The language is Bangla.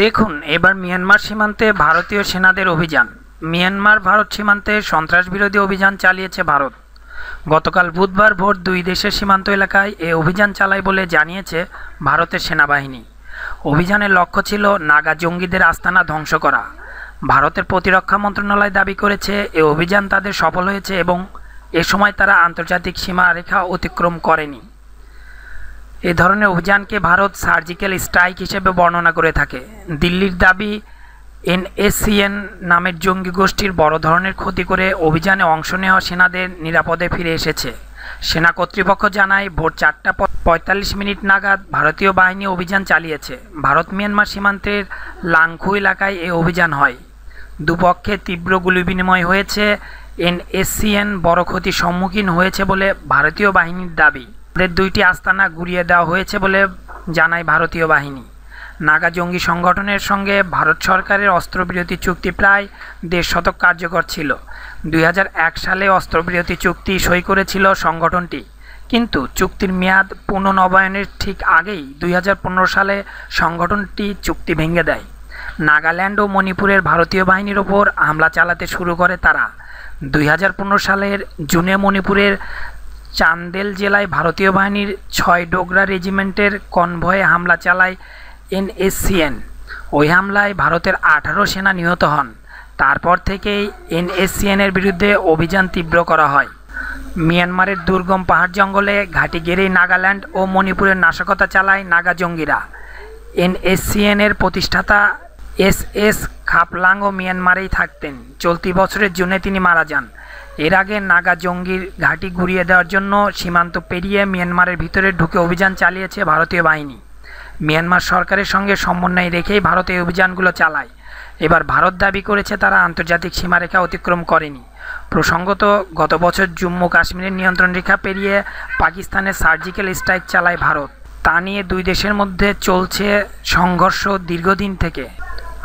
দেখুন এবার মিয়ানমার সীমান্তে ভারতীয় সেনাদের অভিযান মিয়ানমার ভারত সীমান্তে সন্ত্রাসবিরোধী অভিযান চালিয়েছে ভারত গতকাল বুধবার ভোর দুই দেশের সীমান্ত এলাকায় এ অভিযান চালায় বলে জানিয়েছে ভারতের সেনাবাহিনী অভিযানের লক্ষ্য ছিল নাগা জঙ্গিদের আস্তানা ধ্বংস করা ভারতের প্রতিরক্ষা মন্ত্রণালয় দাবি করেছে এ অভিযান তাদের সফল হয়েছে এবং এ সময় তারা আন্তর্জাতিক সীমারেখা অতিক্রম করেনি এ ধরনের অভিযানকে ভারত সার্জিক্যাল স্ট্রাইক হিসেবে বর্ণনা করে থাকে দিল্লির দাবি এনএসিএন নামের জঙ্গি গোষ্ঠীর বড় ধরনের ক্ষতি করে অভিযানে অংশ নেওয়া সেনাদের নিরাপদে ফিরে এসেছে সেনা কর্তৃপক্ষ জানায় ভোর চারটা পঁয়তাল্লিশ মিনিট নাগাদ ভারতীয় বাহিনী অভিযান চালিয়েছে ভারত মিয়ানমার সীমান্তের লাংখু এলাকায় এই অভিযান হয় দুপক্ষে তীব্র বিনিময় হয়েছে এনএসসিএন বড় ক্ষতির সম্মুখীন হয়েছে বলে ভারতীয় বাহিনীর দাবি তাদের দুইটি আস্তানা গুড়িয়ে দেওয়া হয়েছে বলে জানায় ভারতীয় বাহিনী নাগা জঙ্গি সংগঠনের সঙ্গে ভারত সরকারের অস্ত্রবিরতি চুক্তি প্রায় দেড় শতক কার্যকর ছিল দুই সালে অস্ত্রবিরতি চুক্তি সই করেছিল সংগঠনটি কিন্তু চুক্তির মেয়াদ পুনর্নবায়নের ঠিক আগেই দুই সালে সংগঠনটি চুক্তি ভেঙে দেয় নাগাল্যান্ড ও মণিপুরের ভারতীয় বাহিনীর ওপর হামলা চালাতে শুরু করে তারা দুই সালের জুনে মণিপুরের চান্দেল জেলায় ভারতীয় বাহিনীর ছয় ডোগরা রেজিমেন্টের কনভয়ে হামলা চালায় এনএসসিএন ওই হামলায় ভারতের আঠারো সেনা নিহত হন তারপর থেকেই এনএসসিএনের বিরুদ্ধে অভিযান তীব্র করা হয় মিয়ানমারের দুর্গম পাহাড় জঙ্গলে ঘাঁটি গেড়েই নাগাল্যান্ড ও মণিপুরের নাশকতা চালায় নাগা জঙ্গিরা এনএসসিএনের প্রতিষ্ঠাতা এস এস খাপলাং ও মিয়ানমারেই থাকতেন চলতি বছরের জুনে তিনি মারা যান এর আগে নাগা জঙ্গির ঘাঁটি ঘুরিয়ে দেওয়ার জন্য সীমান্ত পেরিয়ে মিয়ানমারের ভিতরে ঢুকে অভিযান চালিয়েছে ভারতীয় বাহিনী মিয়ানমার সরকারের সঙ্গে সমন্বয় রেখেই ভারত এই অভিযানগুলো চালায় এবার ভারত দাবি করেছে তারা আন্তর্জাতিক সীমারেখা অতিক্রম করেনি প্রসঙ্গত গত বছর জম্মু কাশ্মীরের নিয়ন্ত্রণ রেখা পেরিয়ে পাকিস্তানের সার্জিক্যাল স্ট্রাইক চালায় ভারত তা নিয়ে দুই দেশের মধ্যে চলছে সংঘর্ষ দীর্ঘদিন থেকে